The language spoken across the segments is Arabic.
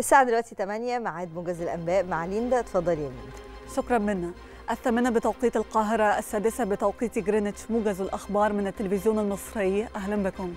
الساعة دلوقتي 8 ميعاد موجز الأنباء مع ليندا اتفضلي يا ليندا شكرا منا الثامنة بتوقيت القاهرة السادسة بتوقيت جرينتش موجز الأخبار من التلفزيون المصري أهلا بكم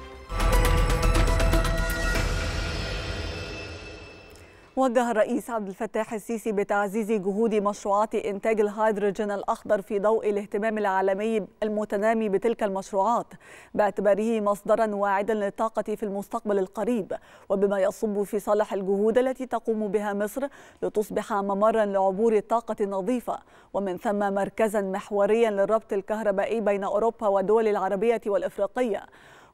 وجه الرئيس عبد الفتاح السيسي بتعزيز جهود مشروعات إنتاج الهيدروجين الأخضر في ضوء الاهتمام العالمي المتنامي بتلك المشروعات باعتباره مصدرا واعدا للطاقة في المستقبل القريب وبما يصب في صالح الجهود التي تقوم بها مصر لتصبح ممرا لعبور الطاقة النظيفة ومن ثم مركزا محوريا للربط الكهربائي بين أوروبا والدول العربية والإفريقية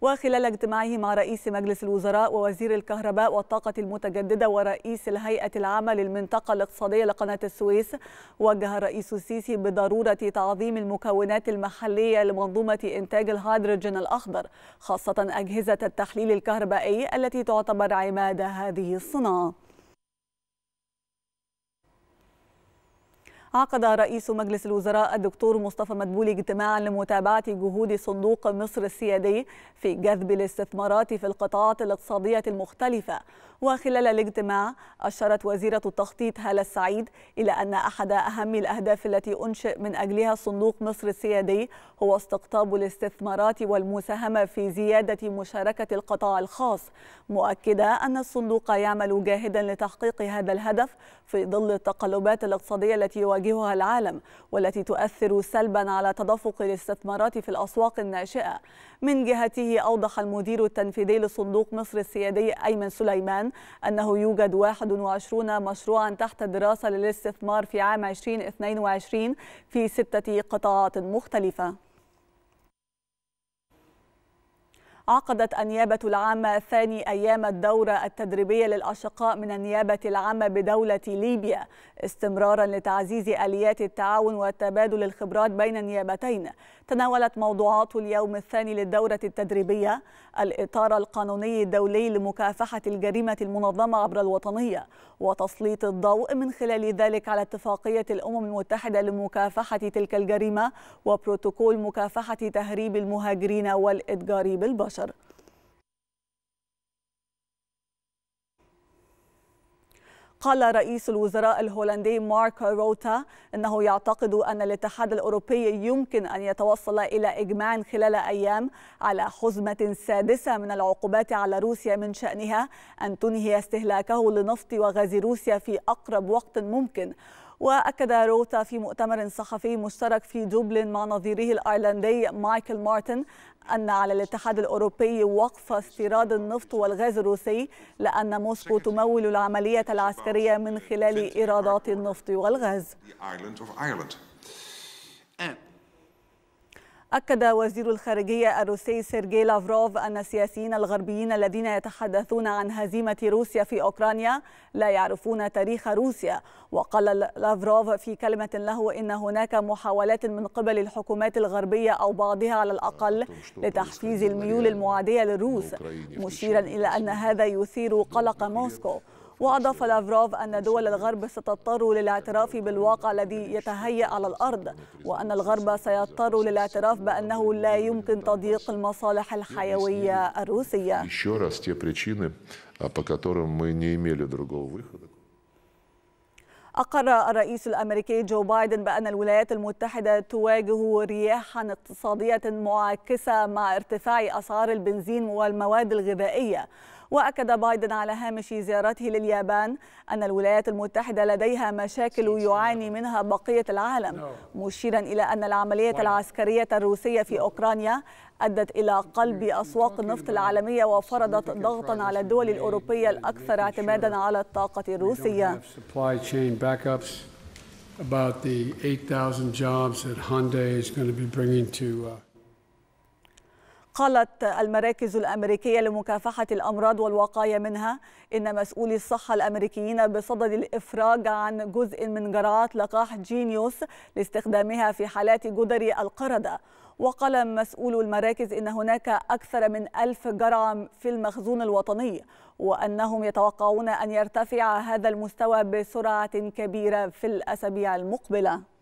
وخلال اجتماعه مع رئيس مجلس الوزراء ووزير الكهرباء والطاقة المتجددة ورئيس الهيئة العامة للمنطقة الاقتصادية لقناة السويس وجه الرئيس السيسي بضرورة تعظيم المكونات المحلية لمنظومة إنتاج الهيدروجين الأخضر خاصة أجهزة التحليل الكهربائي التي تعتبر عماد هذه الصناعة عقد رئيس مجلس الوزراء الدكتور مصطفى مدبولي اجتماعا لمتابعة جهود صندوق مصر السيادي في جذب الاستثمارات في القطاعات الاقتصادية المختلفة وخلال الاجتماع أشارت وزيرة التخطيط هالة السعيد إلى أن أحد أهم الأهداف التي أنشئ من أجلها صندوق مصر السيادي هو استقطاب الاستثمارات والمساهمة في زيادة مشاركة القطاع الخاص مؤكدة أن الصندوق يعمل جاهدا لتحقيق هذا الهدف في ظل التقلبات الاقتصادية التي يواجهها العالم والتي تؤثر سلبا على تدفق الاستثمارات في الأسواق الناشئة من جهته أوضح المدير التنفيذي لصندوق مصر السيادي أيمن سليمان أنه يوجد 21 مشروعا تحت دراسة للاستثمار في عام 2022 في ستة قطاعات مختلفة عقدت النيابة العامة ثاني أيام الدورة التدريبية للأشقاء من النيابة العامة بدولة ليبيا استمرارا لتعزيز آليات التعاون وتبادل الخبرات بين النيابتين تناولت موضوعات اليوم الثاني للدورة التدريبية الإطار القانوني الدولي لمكافحة الجريمة المنظمة عبر الوطنية وتسليط الضوء من خلال ذلك على اتفاقية الأمم المتحدة لمكافحة تلك الجريمة وبروتوكول مكافحة تهريب المهاجرين والإتجار بالبشر عشر قال رئيس الوزراء الهولندي مارك روتا انه يعتقد ان الاتحاد الاوروبي يمكن ان يتوصل الى اجماع خلال ايام على حزمه سادسه من العقوبات على روسيا من شانها ان تنهي استهلاكه لنفط وغاز روسيا في اقرب وقت ممكن وأكد روتا في مؤتمر صحفي مشترك في دبلن مع نظيره الأيرلندي مايكل مارتن أن على الاتحاد الأوروبي وقف استيراد النفط والغاز الروسي لأن موسكو تمول العملية العسكرية من خلال إيرادات النفط والغاز. أكد وزير الخارجية الروسي سيرجي لافروف أن السياسيين الغربيين الذين يتحدثون عن هزيمة روسيا في أوكرانيا لا يعرفون تاريخ روسيا وقال لافروف في كلمة له إن هناك محاولات من قبل الحكومات الغربية أو بعضها على الأقل لتحفيز الميول المعادية للروس مشيرا إلى أن هذا يثير قلق موسكو وأضاف لافروف أن دول الغرب ستضطر للاعتراف بالواقع الذي يتهيأ على الأرض وأن الغرب سيضطر للاعتراف بأنه لا يمكن تضييق المصالح الحيوية الروسية أقر الرئيس الأمريكي جو بايدن بأن الولايات المتحدة تواجه رياحا اقتصادية معاكسة مع ارتفاع أسعار البنزين والمواد الغذائية وأكد بايدن على هامش زيارته لليابان أن الولايات المتحدة لديها مشاكل يعاني آه. منها بقية العالم مشيرا إلى أن العملية العسكرية الروسية في أوكرانيا أدت إلى قلب mm-hmm. أسواق النفط العالمية وفرضت ضغطا على الدول الأوروبية الأكثر اعتمادا على الطاقة الروسية. about the 8,000 jobs that Hyundai is going to be bringing to. Uh قالت المراكز الأمريكية لمكافحة الأمراض والوقاية منها إن مسؤولي الصحة الأمريكيين بصدد الإفراج عن جزء من جرعات لقاح جينيوس لاستخدامها في حالات جدري القردة وقال مسؤول المراكز إن هناك أكثر من ألف جرعة في المخزون الوطني وأنهم يتوقعون أن يرتفع هذا المستوى بسرعة كبيرة في الأسابيع المقبلة